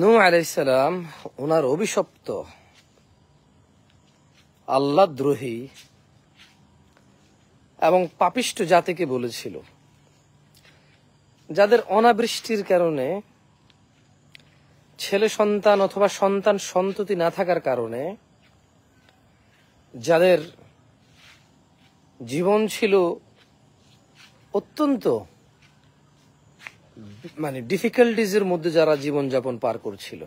নু আলাইসালাম ওনার অভিশপ্ত আল্লাদ্রোহী এবং পাপিষ্ট জাতিকে বলেছিল যাদের অনাবৃষ্টির কারণে ছেলে সন্তান অথবা সন্তান সন্ততি না থাকার কারণে যাদের জীবন ছিল অত্যন্ত মানে ডিফিকাল্টিজের মধ্যে যারা জীবন যাপন পার করছিল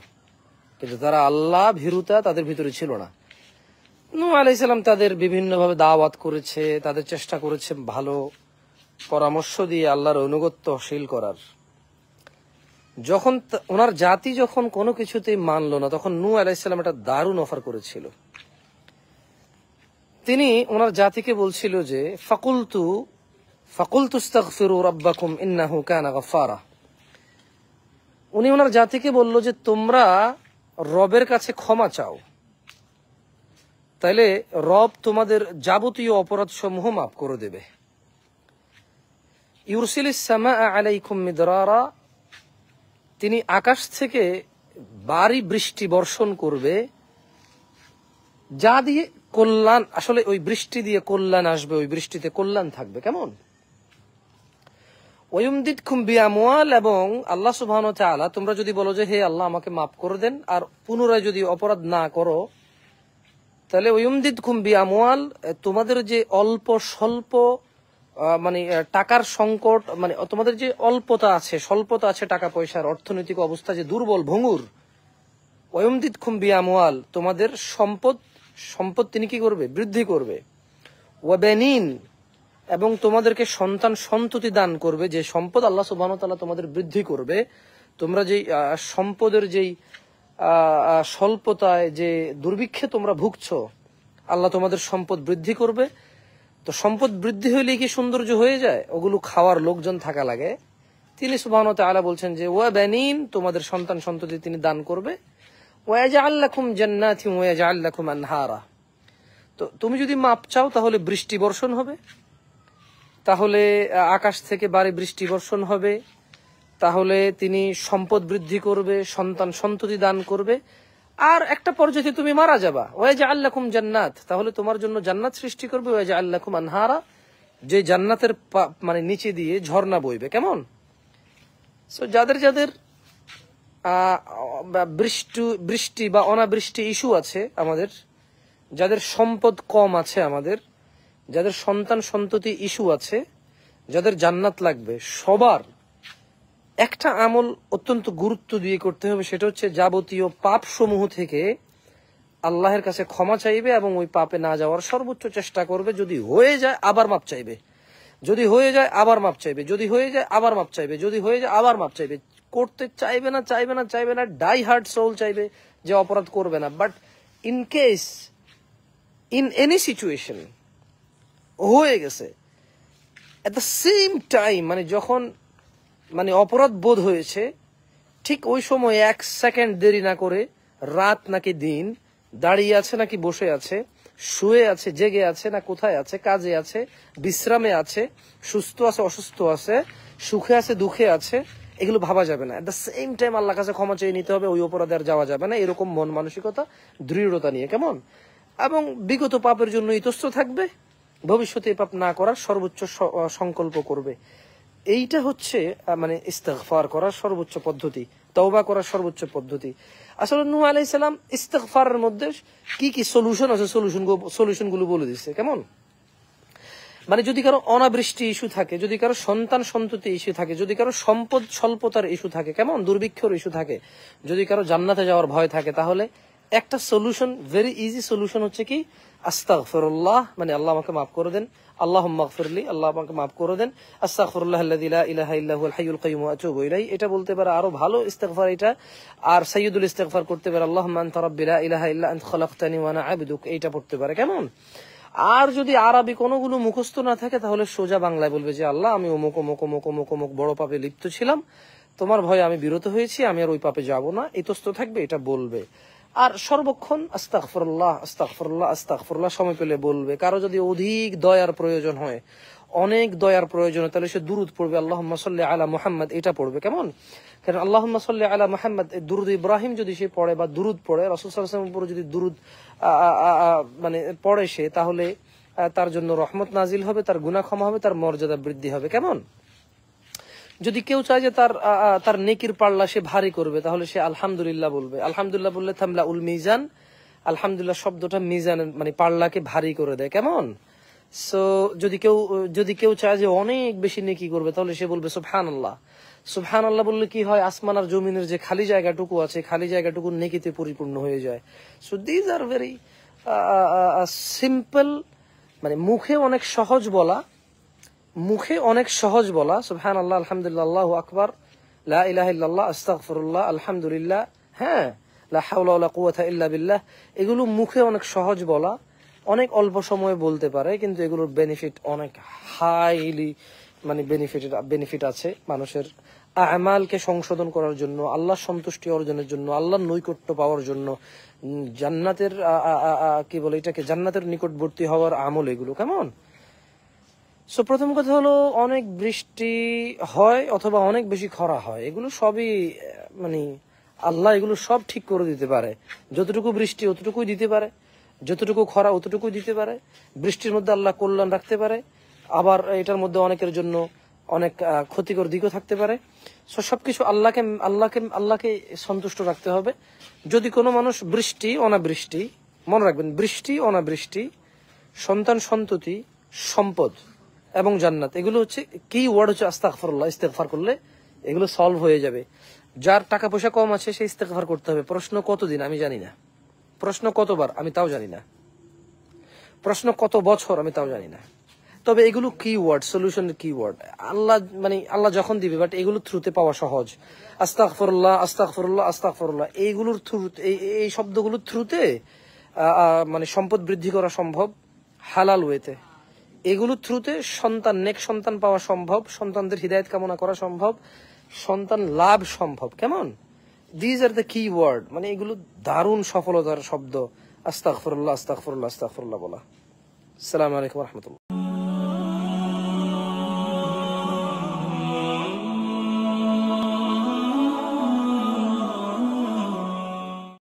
কিন্তু তারা আল্লাহ ভীরুতা তাদের ভিতরে ছিল না নু আলাইসাল্লাম তাদের বিভিন্নভাবে দাওয়াত করেছে তাদের চেষ্টা করেছে ভালো পরামর্শ দিয়ে আল্লাহর অনুগত্যশীল করার যখন ওনার জাতি যখন কোনো কিছুতেই মানল না তখন নু আলাইসাল্লাম একটা দারুণ অফার করেছিল তিনি ওনার জাতিকে বলছিল যে ফাকুলতু ফাকুল তুস্তাকফিরু রব্বাকুম ইন্নাহু কানা গফারা উনি ওনার জাতিকে বলল যে তোমরা রবের কাছে ক্ষমা চাও তাইলে রব তোমাদের যাবতীয় অপরাধ সমূহ মাফ করে দেবে ইউরসিল ইসামা আলাইকুম মিদরারা তিনি আকাশ থেকে বাড়ি বৃষ্টি বর্ষণ করবে যা দিয়ে কল্যাণ আসলে ওই বৃষ্টি দিয়ে কল্যাণ আসবে ওই বৃষ্টিতে কল্যাণ থাকবে কেমন ওয়ুমদিদ খুম্বি আমোয়াল এবং আল্লাহ সুবাহন চালা তোমরা যদি বলো যে হে আল্লাহ আমাকে মাফ করে দেন আর পুনরায় যদি অপরাধ না করো তাহলে ওয়ুমদিদ খুম্বি আমোয়াল তোমাদের যে অল্প স্বল্প মানে টাকার সংকট মানে তোমাদের যে অল্পতা আছে স্বল্পতা আছে টাকা পয়সার অর্থনৈতিক অবস্থা যে দুর্বল ভঙ্গুর ওয়ুমদিদ খুম্বি আমোয়াল তোমাদের সম্পদ সম্পদ তিনি কি করবে বৃদ্ধি করবে ওয়াবেনিন এবং তোমাদেরকে সন্তান সন্ততি দান করবে যে সম্পদ আল্লাহ সুবাহ তালা তোমাদের বৃদ্ধি করবে তোমরা যেই সম্পদের যেই স্বল্পতায় যে দুর্ভিক্ষে তোমরা ভুগছ আল্লাহ তোমাদের সম্পদ বৃদ্ধি করবে তো সম্পদ বৃদ্ধি হইলে কি সৌন্দর্য হয়ে যায় ওগুলো খাওয়ার লোকজন থাকা লাগে তিনি সুবাহন আলা বলছেন যে ওয়া বেনিন তোমাদের সন্তান সন্ততি তিনি দান করবে ওয়াজা আল্লাখুম জান্নাথিম আল্লাহ আল্লাখুম আনহারা তো তুমি যদি মাপ চাও তাহলে বৃষ্টি বর্ষণ হবে তাহলে আকাশ থেকে বারে বৃষ্টি বর্ষণ হবে তাহলে তিনি সম্পদ বৃদ্ধি করবে সন্তান সন্ততি দান করবে আর একটা পর্যায়ে তুমি মারা যাবা যে আল্লাহম জান্নাত তাহলে তোমার জন্য জান্নাত সৃষ্টি করবে যে আল্লাহম আনহারা যে জান্নাতের মানে নিচে দিয়ে ঝর্ণা বইবে কেমন সো যাদের যাদের বৃষ্টি বৃষ্টি বা অনাবৃষ্টি ইস্যু আছে আমাদের যাদের সম্পদ কম আছে আমাদের যাদের সন্তান সন্ততি ইস্যু আছে যাদের জান্নাত লাগবে সবার একটা আমল অত্যন্ত গুরুত্ব দিয়ে করতে হবে সেটা হচ্ছে যাবতীয় পাপ সমূহ থেকে আল্লাহের কাছে ক্ষমা চাইবে এবং ওই পাপে না যাওয়ার সর্বোচ্চ চেষ্টা করবে যদি হয়ে যায় আবার মাপ চাইবে যদি হয়ে যায় আবার মাপ চাইবে যদি হয়ে যায় আবার মাপ চাইবে যদি হয়ে যায় আবার মাপ চাইবে করতে চাইবে না চাইবে না চাইবে না ডাই হার্ড সোল চাইবে যে অপরাধ করবে না but in case in any situation হয়ে গেছে এট দ্য সেম টাইম মানে যখন মানে অপরাধ বোধ হয়েছে ঠিক ওই সময় এক সেকেন্ড দেরি না করে রাত নাকি দিন দাঁড়িয়ে আছে নাকি বসে আছে শুয়ে আছে জেগে আছে না কোথায় আছে কাজে আছে বিশ্রামে আছে সুস্থ আছে অসুস্থ আছে সুখে আছে দুঃখে আছে এগুলো ভাবা যাবে না at the same time Allah কাছে ক্ষমা চেয়ে নিতে হবে ওই অপরাধে আর যাওয়া যাবে না এরকম মন মানসিকতা দৃঢ়তা নিয়ে কেমন এবং বিগত পাপের জন্য ইতস্ত থাকবে ভবিষ্যতে পাপ না করার সর্বোচ্চ সংকল্প করবে এইটা হচ্ছে মানে ইস্তেকফার করার সর্বোচ্চ পদ্ধতি তওবা করার সর্বোচ্চ পদ্ধতি আসলে নূহ আলাইসালাম ইস্তেকফারের মধ্যে কি কি সলিউশন আছে সলিউশন সলিউশনগুলো বলে দিচ্ছে কেমন মানে যদি কারো অনাবৃষ্টি ইস্যু থাকে যদি কারো সন্তান সন্ততি ইস্যু থাকে যদি কারো সম্পদ স্বল্পতার ইস্যু থাকে কেমন দুর্ভিক্ষর ইস্যু থাকে যদি কারো জান্নাতে যাওয়ার ভয় থাকে তাহলে একটা সলিউশন ভেরি ইজি সলিউশন হচ্ছে কি আস্তাগফিরুল্লাহ মানে আল্লাহ আমাকে মাফ করে দেন আল্লাহুম্মা গফিরলি আল্লাহ আমাকে মাফ করে দেন আস্তাগফিরুল্লাহ আল্লাযী লা ইলাহা ইল্লা হুয়াল হাইয়ুল ওয়া আতুবু ইলাই এটা বলতে পারে আরো ভালো ইস্তেগফার এটা আর সাইয়্যিদুল ইস্তেগফার করতে পারে আল্লাহুম্মা আনতা রাব্বি লা ইলাহা ইল্লা আনতা খলাকতানি ওয়া আনা আবদুক এটা পড়তে পারে কেমন আর যদি আরবি কোনোগুলো মুখস্থ না থাকে তাহলে সোজা বাংলায় বলবে যে আল্লাহ আমি অমুক অমুক অমুক অমুক অমুক বড় পাপে লিপ্ত ছিলাম তোমার ভয়ে আমি বিরত হয়েছি আমি আর ওই পাপে যাব না ইতস্ত থাকবে এটা বলবে আর সর্বক্ষণ আস্তাকফরুল্লাহ আস্তাকফরুল্লাহ আস্তাকফরুল্লাহ সময় পেলে বলবে কারো যদি অধিক দয়ার প্রয়োজন হয় অনেক দয়ার প্রয়োজন তাহলে সে দুরুদ পড়বে আল্লাহ সাল্লি আলা মোহাম্মদ এটা পড়বে কেমন কারণ আল্লাহ সাল্লি আলা মোহাম্মদ দুরুদ ইব্রাহিম যদি সে পড়ে বা দুরুদ পড়ে রসুল সাল্লামের যদি দুরুদ মানে পড়ে সে তাহলে তার জন্য রহমত নাজিল হবে তার গুনা ক্ষমা হবে তার মর্যাদা বৃদ্ধি হবে কেমন যদি কেউ চায় যে তার তার নেকির পাল্লা সে ভারী করবে তাহলে সে আলহামদুলিল্লাহ বলবে আলহামদুলিল্লাহ বললে থামলা উল মিজান আলহামদুলিল্লাহ শব্দটা মিজান মানে পাল্লাকে ভারী করে দেয় কেমন সো যদি কেউ যদি কেউ চায় যে অনেক বেশি নেকি করবে তাহলে সে বলবে সুফহান আল্লাহ সুফহান আল্লাহ বললে কি হয় আসমান আর জমিনের যে খালি জায়গাটুকু আছে খালি জায়গাটুকু নেকিতে পরিপূর্ণ হয়ে যায় so these are very simple মানে মুখে অনেক সহজ বলা মুখে অনেক সহজ বলা হ্যাঁ আল্লাহ আলহামদুলিল্লাহ আকবর লাহ আস্তাকফরুল্লাহ আলহামদুলিল্লাহ হ্যাঁ বিল্লাহ এগুলো মুখে অনেক সহজ বলা অনেক অল্প সময়ে বলতে পারে কিন্তু এগুলোর বেনিফিট অনেক হাইলি মানে বেনিফিট বেনিফিট আছে মানুষের আমালকে সংশোধন করার জন্য আল্লাহ সন্তুষ্টি অর্জনের জন্য আল্লাহর নৈকট্য পাওয়ার জন্য জান্নাতের কি বলে এটাকে জান্নাতের নিকটবর্তী হওয়ার আমল এগুলো কেমন সো প্রথম কথা হলো অনেক বৃষ্টি হয় অথবা অনেক বেশি খরা হয় এগুলো সবই মানে আল্লাহ এগুলো সব ঠিক করে দিতে পারে যতটুকু বৃষ্টি অতটুকুই দিতে পারে যতটুকু খরা অতটুকুই দিতে পারে বৃষ্টির মধ্যে আল্লাহ কল্যাণ রাখতে পারে আবার এটার মধ্যে অনেকের জন্য অনেক ক্ষতিকর দিকও থাকতে পারে সো সবকিছু আল্লাহকে আল্লাহকে আল্লাহকে সন্তুষ্ট রাখতে হবে যদি কোনো মানুষ বৃষ্টি অনাবৃষ্টি মনে রাখবেন বৃষ্টি অনাবৃষ্টি সন্তান সন্ততি সম্পদ এবং জান্নাত এগুলো হচ্ছে কি ওয়ার্ড হচ্ছে আস্তাকফরুল্লাহ ইস্তেকফার করলে এগুলো সলভ হয়ে যাবে যার টাকা পয়সা কম আছে সে ইস্তেকফার করতে হবে প্রশ্ন কতদিন আমি জানি না প্রশ্ন কতবার আমি তাও জানি না প্রশ্ন কত বছর আমি তাও জানি না তবে এগুলো keyword solution keyword Allah মানে আল্লাহ যখন দিবে বাট এগুলো থ্রুতে পাওয়া সহজ আস্তাকফরুল্লাহ আস্তাকফরুল্লাহ আস্তাকফরুল্লাহ এইগুলোর থ্রু এই শব্দগুলোর থ্রুতে মানে সম্পদ বৃদ্ধি করা সম্ভব হালাল ওয়েতে এগুলোর থ্রুতে সন্তান নেক সন্তান পাওয়া সম্ভব সন্তানদের হৃদায়ত কামনা করা সম্ভব সন্তান লাভ সম্ভব কেমন these are the keyword মানে এগুলো দারুণ সফলতার শব্দ আস্তাকফরুল্লাহ আস্তাকফরুল্লাহ আস্তাকফরুল্লাহ বলা সালাম আলাইকুম রহমতুল্লাহ